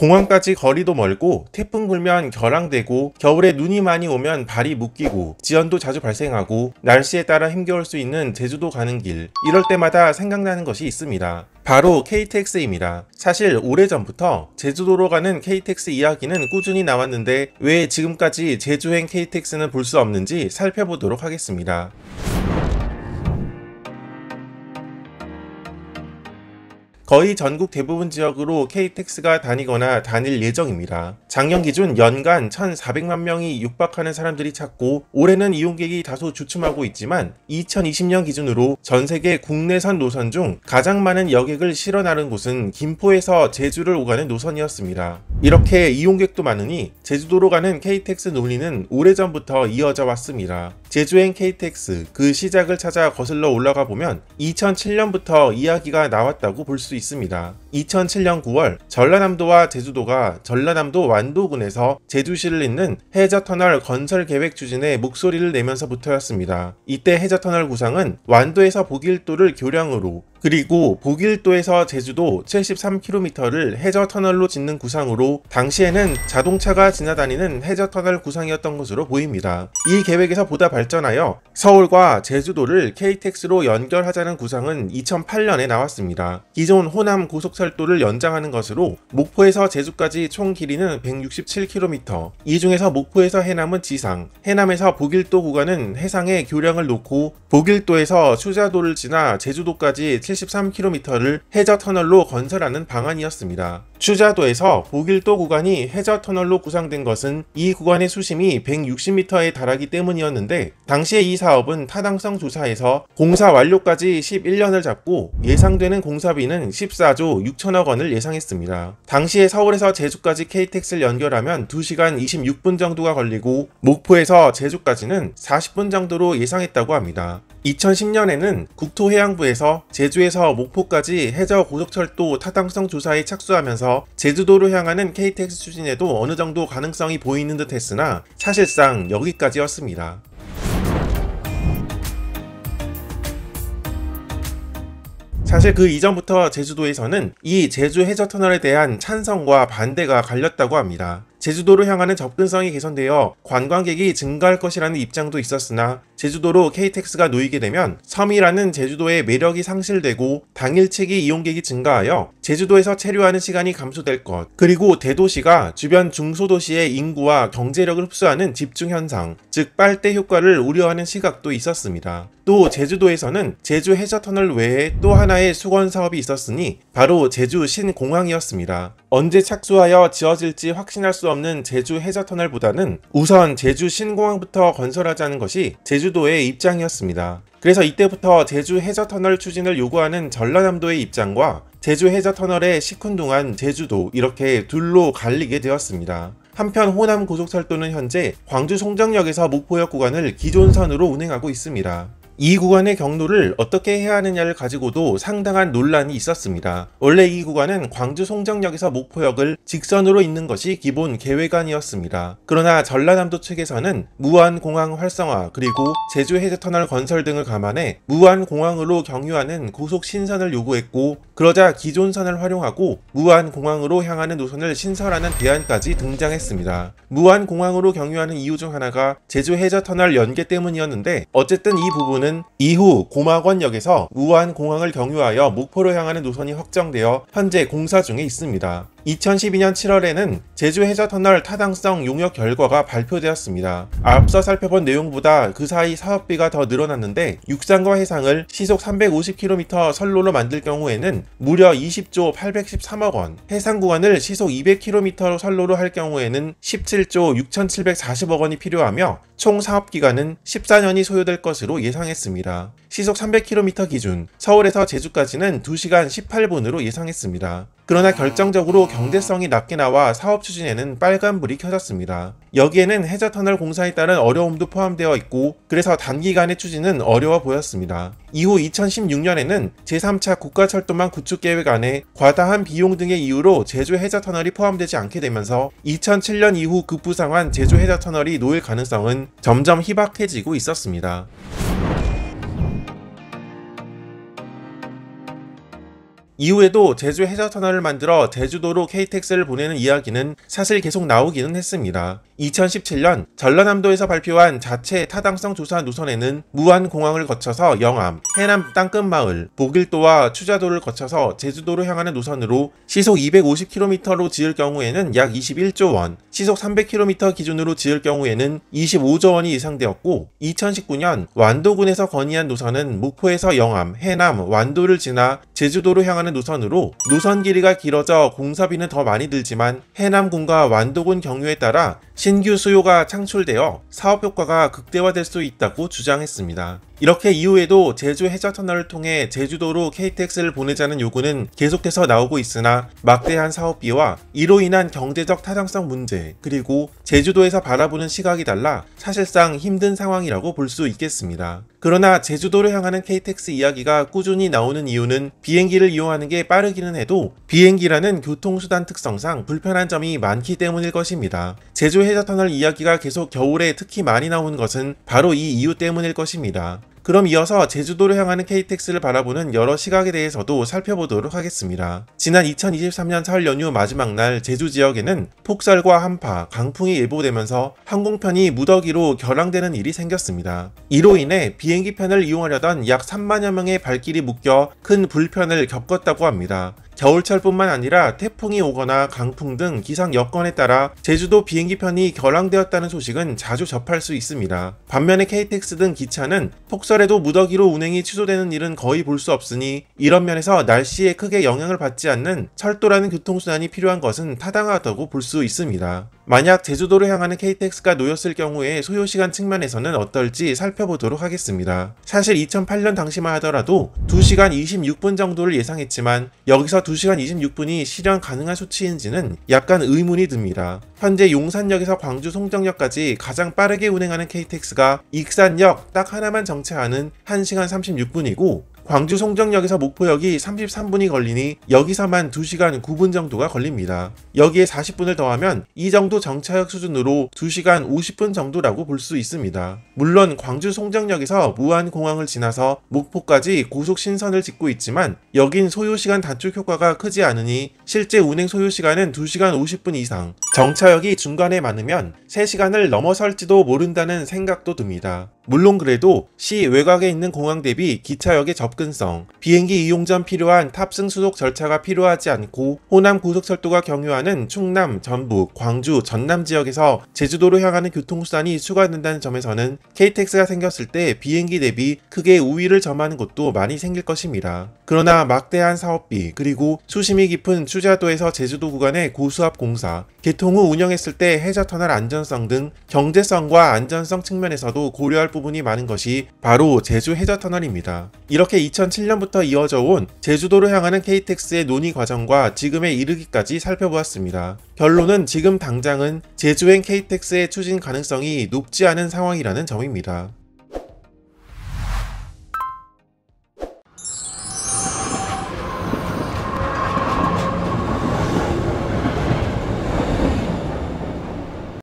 공항까지 거리도 멀고 태풍 불면 결항되고 겨울에 눈이 많이 오면 발이 묶이고 지연도 자주 발생하고 날씨에 따라 힘겨울 수 있는 제주도 가는 길 이럴 때마다 생각나는 것이 있습니다. 바로 KTX입니다. 사실 오래전부터 제주도로 가는 KTX 이야기는 꾸준히 나왔는데 왜 지금까지 제주행 KTX는 볼 수 없는지 살펴보도록 하겠습니다. 거의 전국 대부분 지역으로 KTX가 다니거나 다닐 예정입니다. 작년 기준 연간 1,400만 명이 육박하는 사람들이 찾고 올해는 이용객이 다소 주춤하고 있지만 2020년 기준으로 전 세계 국내선 노선 중 가장 많은 여객을 실어 나른 곳은 김포에서 제주를 오가는 노선이었습니다. 이렇게 이용객도 많으니 제주도로 가는 KTX 논리는 오래전부터 이어져 왔습니다. 제주행 KTX 그 시작을 찾아 거슬러 올라가 보면 2007년부터 이야기가 나왔다고 볼 수 있습니다. 2007년 9월 전라남도와 제주도가 전라남도 완도군에서 제주시를 잇는 해저터널 건설 계획 추진에 목소리를 내면서부터였습니다. 이때 해저터널 구상은 완도에서 보길도를 교량으로 그리고 보길도에서 제주도 73km를 해저 터널로 짓는 구상으로 당시에는 자동차가 지나다니는 해저 터널 구상이었던 것으로 보입니다. 이 계획에서 보다 발전하여 서울과 제주도를 KTX로 연결하자는 구상은 2008년에 나왔습니다. 기존 호남 고속철도를 연장하는 것으로 목포에서 제주까지 총 길이는 167km, 이 중에서 목포에서 해남은 지상, 해남에서 보길도 구간은 해상에 교량을 놓고 보길도에서 수자도를 지나 제주도까지 73km를 해저 터널로 건설하는 방안이었습니다. 추자도에서 보길도 구간이 해저 터널로 구상된 것은 이 구간의 수심이 160m에 달하기 때문이었는데 당시에 이 사업은 타당성 조사에서 공사 완료까지 11년을 잡고 예상되는 공사비는 14조 6천억 원을 예상했습니다. 당시에 서울에서 제주까지 KTX를 연결하면 2시간 26분 정도가 걸리고 목포에서 제주까지는 40분 정도로 예상했다고 합니다. 2010년에는 국토해양부에서 제주에서 목포까지 해저 고속철도 타당성 조사에 착수하면서 하면서 제주도로 향하는 KTX 추진에도 어느 정도 가능성이 보이는 듯 했으나 사실상 여기까지였습니다. 사실 그 이전부터 제주도에서는 이 제주 해저 터널에 대한 찬성과 반대가 갈렸다고 합니다. 제주도로 향하는 접근성이 개선되어 관광객이 증가할 것이라는 입장도 있었으나 제주도로 KTX가 놓이게 되면 섬이라는 제주도의 매력이 상실되고 당일치기 이용객이 증가하여 제주도에서 체류하는 시간이 감소될 것 그리고 대도시가 주변 중소도시의 인구와 경제력을 흡수하는 집중 현상 즉 빨대 효과를 우려하는 시각도 있었습니다. 또 제주도에서는 제주 해저터널 외에 또 하나의 수건 사업이 있었으니 바로 제주 신공항이었습니다. 언제 착수하여 지어질지 확신할 수 없는 제주 해저터널보다는 우선 제주 신공항부터 건설하자는 것이 제주 제주도의 입장이었습니다. 그래서 이때부터 제주 해저 터널 추진을 요구하는 전라남도의 입장과 제주 해저 터널에 시큰 동안 제주도 이렇게 둘로 갈리게 되었습니다. 한편 호남 고속철도는 현재 광주 송정역에서 목포역 구간을 기존선으로 운행하고 있습니다. 이 구간의 경로를 어떻게 해야 하느냐를 가지고도 상당한 논란이 있었습니다. 원래 이 구간은 광주 송정역에서 목포역을 직선으로 잇는 것이 기본 계획안이었습니다. 그러나 전라남도 측에서는 무안공항 활성화 그리고 제주 해저터널 건설 등을 감안해 무안공항으로 경유하는 고속 신선을 요구했고 그러자 기존 선을 활용하고 무안공항으로 향하는 노선을 신설하는 대안까지 등장했습니다. 무안공항으로 경유하는 이유 중 하나가 제주 해저터널 연계 때문이었는데 어쨌든 이 부분은 노선은 이후 고마원역에서 우한 공항을 경유하여 목포로 향하는 노선이 확정되어 현재 공사 중에 있습니다. 2012년 7월에는 제주 해저터널 타당성 용역 결과가 발표되었습니다. 앞서 살펴본 내용보다 그 사이 사업비가 더 늘어났는데 육상과 해상을 시속 350km 선로로 만들 경우에는 무려 20조 813억 원, 해상 구간을 시속 200km 선로로 할 경우에는 17조 6,740억 원이 필요하며 총 사업 기간은 14년이 소요될 것으로 예상했습니다. 시속 300km 기준 서울에서 제주까지는 2시간 18분으로 예상했습니다. 그러나 결정적으로 경제성이 낮게 나와 사업 추진에는 빨간불이 켜졌습니다. 여기에는 해저터널 공사에 따른 어려움도 포함되어 있고 그래서 단기간의 추진은 어려워 보였습니다. 이후 2016년에는 제3차 국가철도망 구축계획 안에 과다한 비용 등의 이유로 제주 해저터널이 포함되지 않게 되면서 2007년 이후 급부상한 제주 해저터널이 놓일 가능성은 점점 희박해지고 있었습니다. 이후에도 제주 해저 터널을 만들어 제주도로 KTX를 보내는 이야기는 사실 계속 나오기는 했습니다. 2017년 전라남도에서 발표한 자체 타당성 조사 노선에는 무안공항을 거쳐서 영암, 해남 땅끝마을, 보길도와 추자도를 거쳐서 제주도로 향하는 노선으로 시속 250km로 지을 경우에는 약 21조 원, 시속 300km 기준으로 지을 경우에는 25조 원이 예상되었고 2019년 완도군에서 건의한 노선은 목포에서 영암, 해남, 완도를 지나 제주도로 향하는 하는 노선으로 노선 길이가 길어져 공사비는 더 많이 들지만 해남군과 완도군 경유에 따라 신규 수요가 창출되어 사업 효과가 극대화될 수 있다고 주장했습니다. 이렇게 이후에도 제주 해저터널을 통해 제주도로 KTX를 보내자는 요구는 계속해서 나오고 있으나 막대한 사업비와 이로 인한 경제적 타당성 문제 그리고 제주도에서 바라보는 시각이 달라 사실상 힘든 상황이라고 볼 수 있겠습니다. 그러나 제주도를 향하는 KTX 이야기가 꾸준히 나오는 이유는 비행기를 이용하는 게 빠르기는 해도 비행기라는 교통수단 특성상 불편한 점이 많기 때문일 것입니다. 제주 해저터널 이야기가 계속 겨울에 특히 많이 나온 것은 바로 이 이유 때문일 것입니다. 그럼 이어서 제주도를 향하는 KTX를 바라보는 여러 시각에 대해서도 살펴보도록 하겠습니다. 지난 2023년 설 연휴 마지막 날 제주 지역에는 폭설과 한파, 강풍이 예보되면서 항공편이 무더기로 결항되는 일이 생겼습니다. 이로 인해 비행기 편을 이용하려던 약 3만여 명의 발길이 묶여 큰 불편을 겪었다고 합니다. 겨울철뿐만 아니라 태풍이 오거나 강풍 등 기상 여건에 따라 제주도 비행기편이 결항되었다는 소식은 자주 접할 수 있습니다. 반면에 KTX 등 기차는 폭설에도 무더기로 운행이 취소되는 일은 거의 볼 수 없으니 이런 면에서 날씨에 크게 영향을 받지 않는 철도라는 교통수단이 필요한 것은 타당하다고 볼 수 있습니다. 만약 제주도를 향하는 KTX가 놓였을 경우에 소요시간 측면에서는 어떨지 살펴보도록 하겠습니다. 사실 2008년 당시만 하더라도 2시간 26분 정도를 예상했지만 여기서 2시간 26분이 실현 가능한 수치인지는 약간 의문이 듭니다. 현재 용산역에서 광주 송정역까지 가장 빠르게 운행하는 KTX가 익산역 딱 하나만 정체하는 1시간 36분이고 광주 송정역에서 목포역이 33분이 걸리니 여기서만 2시간 9분 정도가 걸립니다. 여기에 40분을 더하면 이 정도 정차역 수준으로 2시간 50분 정도라고 볼 수 있습니다. 물론 광주 송정역에서 무안공항을 지나서 목포까지 고속 신선을 짓고 있지만 여긴 소요시간 단축 효과가 크지 않으니 실제 운행 소요시간은 2시간 50분 이상, 정차역이 중간에 많으면 3시간을 넘어설지도 모른다는 생각도 듭니다. 물론 그래도 시 외곽에 있는 공항 대비 기차역의 접근성, 비행기 이용 전 필요한 탑승 수속 절차가 필요하지 않고 호남 고속철도가 경유하는 충남, 전북, 광주, 전남 지역에서 제주도로 향하는 교통수단이 추가된다는 점에서는 KTX가 생겼을 때 비행기 대비 크게 우위를 점하는 곳도 많이 생길 것입니다. 그러나 막대한 사업비 그리고 수심이 깊은 추자도에서 제주도 구간의 고수압 공사, 개통 후 운영했을 때 해저터널 안전성 등 경제성과 안전성 측면에서도 고려할 부분이 많은 것이 바로 제주 해저터널입니다. 이렇게 2007년부터 이어져 온 제주도를 향하는 KTX의 논의 과정과 지금에 이르기까지 살펴보았습니다. 결론은 지금 당장은 제주행 KTX의 추진 가능성이 높지 않은 상황이라는 점입니다.